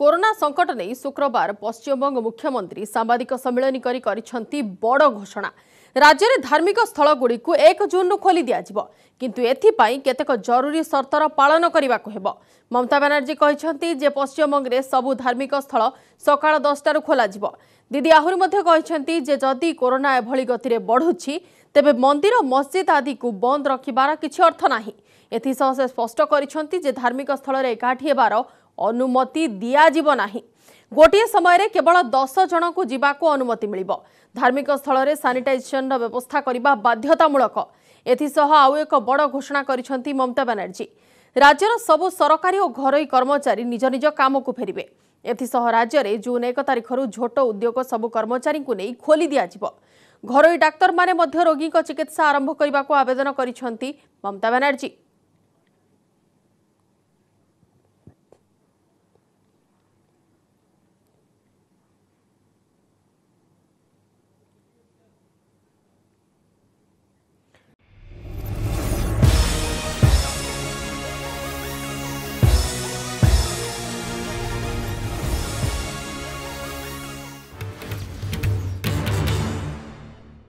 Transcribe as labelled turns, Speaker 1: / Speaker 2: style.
Speaker 1: corona ସଂକଟ ନେଇ ଶୁକ୍ରବାର ପଶ୍ଚିମବଙ୍ଗ ମୁଖ୍ୟମନ୍ତ୍ରୀ ସାମ୍ବାଦିକ ସମ୍ମିଳନୀ କରି କରିଛନ୍ତି ବଡ଼ ଘୋଷଣା ରାଜ୍ୟରେ ଧାର୍ମିକ ସ୍ଥଳଗୁଡ଼ିକୁ ଏକ ଜୁନ୍ରୁ ଖୋଲି ଦିଆଯିବ କିନ୍ତୁ ଏଥିପାଇଁ କେତେକ ଜରୁରୀ ସର୍ତ୍ତର ପାଳନ କରିବାକୁ ହେବ ମମତା ବାନାର୍ଜୀ କହିଛନ୍ତି ଯେ ପଶ୍ଚିମବଙ୍ଗରେ ସବୁ ଧାର୍ମିକ ସ୍ଥଳ ସକାଳ ଦଶଟାରୁ ଖୋଲାଯିବ ଦିଦି ଆହୁରି ମଧ୍ୟ କହିଛନ୍ତି ଯେ ଯଦି କରୋନା ଏଭଳି ଗତିରେ ବଢ଼ୁଛି ତେବେ ମନ୍ଦିର ମସଜିଦ ଆଦିକୁ ବନ୍ଦ ରଖିବାର କିଛି ଅର୍ଥ ନାହିଁ ଏଥିସହ ସେ ସ୍ପଷ୍ଟ କରିଛନ୍ତି ଯେ ଧାର୍ମିକ ସ୍ଥଳରେ ଏକାଠି ହେବାର ଅନୁମତି ଦିଆଯିବ ନାହିଁ ଗୋଟିଏ ସମୟରେ କେବଳ ଦଶ ଜଣଙ୍କୁ ଯିବାକୁ ଅନୁମତି ମିଳିବ ଧାର୍ମିକ ସ୍ଥଳରେ ସାନିଟାଇଜେସନର ବ୍ୟବସ୍ଥା କରିବା ବାଧ୍ୟତାମୂଳକ ଏଥିସହ ଆଉ ଏକ ବଡ଼ ଘୋଷଣା କରିଛନ୍ତି ମମତା ବାନାର୍ଜୀ ରାଜ୍ୟର ସବୁ ସରକାରୀ ଓ ଘରୋଇ କର୍ମଚାରୀ ନିଜ ନିଜ କାମକୁ ଫେରିବେ ଏଥିସହ ରାଜ୍ୟରେ ଜୁନ୍ ଏକ ତାରିଖରୁ ଝୋଟ ଉଦ୍ୟୋଗ ସବୁ କର୍ମଚାରୀଙ୍କୁ ନେଇ ଖୋଲି ଦିଆଯିବ ଘରୋଇ ଡାକ୍ତରମାନେ ମଧ୍ୟ ରୋଗୀଙ୍କ ଚିକିତ୍ସା ଆରମ୍ଭ କରିବାକୁ ଆବେଦନ କରିଛନ୍ତି ମମତା ବାନାର୍ଜୀ